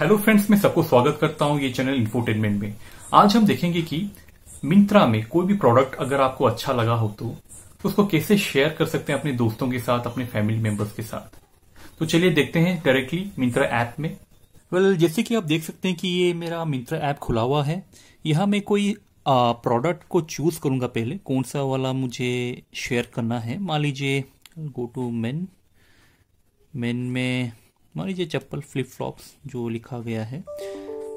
hello friends मैं सबको स्वागत करता हूं ये चैनल इन्फोटेनमेंट में आज हम देखेंगे कि मिंत्रा में कोई भी प्रोडक्ट अगर आपको अच्छा लगा हो तो, तो उसको कैसे शेयर कर सकते हैं अपने दोस्तों के साथ अपने फैमिली मेंबर्स के साथ तो चलिए देखते हैं डायरेक्टली मिंत्रा ऐप में वेल well, जैसे कि आप देख सकते हैं कि ये मेरा मिंत्रा ऐप खुला हुआ है यहाँ मैं कोई प्रोडक्ट को चूज करूंगा पहले कौन सा वाला मुझे शेयर करना है मान लीजिए गो टू मेन मेन में मान लीजिए चप्पल फ्लिप फ्लॉप्स जो लिखा गया है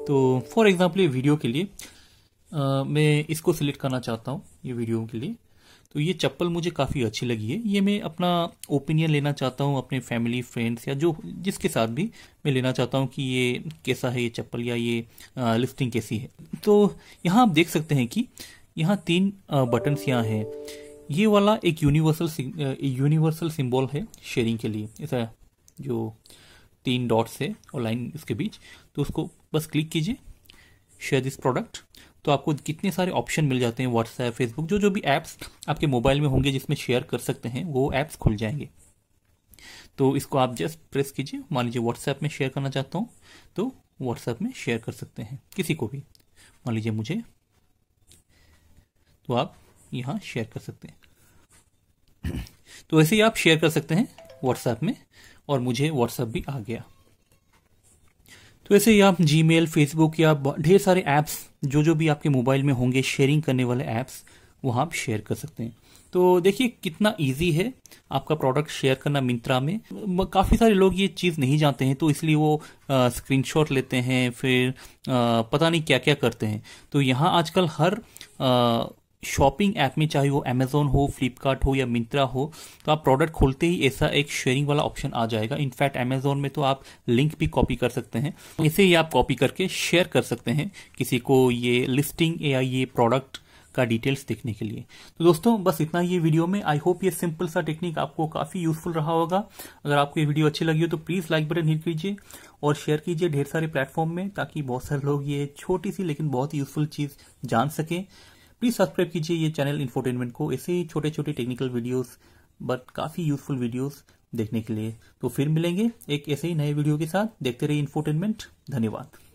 तो फॉर एग्जाम्पल ये वीडियो के लिए आ, मैं इसको सिलेक्ट करना चाहता हूँ ये वीडियो के लिए तो ये चप्पल मुझे काफ़ी अच्छी लगी है ये मैं अपना ओपिनियन लेना चाहता हूँ अपने फैमिली फ्रेंड्स या जो जिसके साथ भी मैं लेना चाहता हूँ कि ये कैसा है ये चप्पल या ये लिफ्टिंग कैसी है तो यहाँ आप देख सकते हैं कि यहाँ तीन बटन्स यहाँ हैं ये वाला एक यूनिवर्सल यूनिवर्सल सिंबल है शेयरिंग के लिए ऐसा जो तीन डॉट्स है और लाइन उसके बीच तो उसको बस क्लिक कीजिए शेयर दिस प्रोडक्ट तो आपको कितने सारे ऑप्शन मिल जाते हैं व्हाट्सएप फेसबुक जो जो भी ऐप्स आपके मोबाइल में होंगे जिसमें शेयर कर सकते हैं वो ऐप्स खुल जाएंगे तो इसको आप जस्ट प्रेस कीजिए मान लीजिए व्हाट्सएप में शेयर करना चाहता हूँ तो व्हाट्सएप में शेयर कर सकते हैं किसी को भी मान लीजिए मुझे तो आप यहाँ शेयर कर सकते हैं तो ऐसे ही आप शेयर कर सकते हैं व्हाट्सएप में और मुझे व्हाट्सअप भी आ गया तो ऐसे ही आप जी मेल फेसबुक या ढेर सारे ऐप्स जो जो भी आपके मोबाइल में होंगे शेयरिंग करने वाले ऐप्स वहां आप शेयर कर सकते हैं तो देखिए कितना इजी है आपका प्रोडक्ट शेयर करना मिंत्रा में काफ़ी सारे लोग ये चीज़ नहीं जानते हैं तो इसलिए वो स्क्रीनशॉट लेते हैं फिर आ, पता नहीं क्या क्या करते हैं तो यहाँ आजकल हर आ, शॉपिंग ऐप में चाहे वो अमेजोन हो फ्लिपकार्ट हो या मिंत्रा हो तो आप प्रोडक्ट खोलते ही ऐसा एक शेयरिंग वाला ऑप्शन आ जाएगा इनफैक्ट अमेजोन में तो आप लिंक भी कॉपी कर सकते हैं इसे ही आप कॉपी करके शेयर कर सकते हैं किसी को ये लिस्टिंग या ये प्रोडक्ट का डिटेल्स देखने के लिए तो दोस्तों बस इतना ये वीडियो में आई होप ये सिंपल सा टेक्निक आपको काफी यूजफुल रहा होगा अगर आपको ये वीडियो अच्छी लगी हो तो प्लीज लाइक बटन हिट कीजिए और शेयर कीजिए ढेर सारे प्लेटफॉर्म में ताकि बहुत सारे लोग ये छोटी सी लेकिन बहुत यूजफुल चीज जान सकें प्लीज सब्सक्राइब कीजिए ये चैनल इन्फोटेनमेंट को ऐसे ही छोटे छोटे टेक्निकल वीडियोस बट काफी यूजफुल वीडियोस देखने के लिए तो फिर मिलेंगे एक ऐसे ही नए वीडियो के साथ देखते रहिए इन्फोटेनमेंट धन्यवाद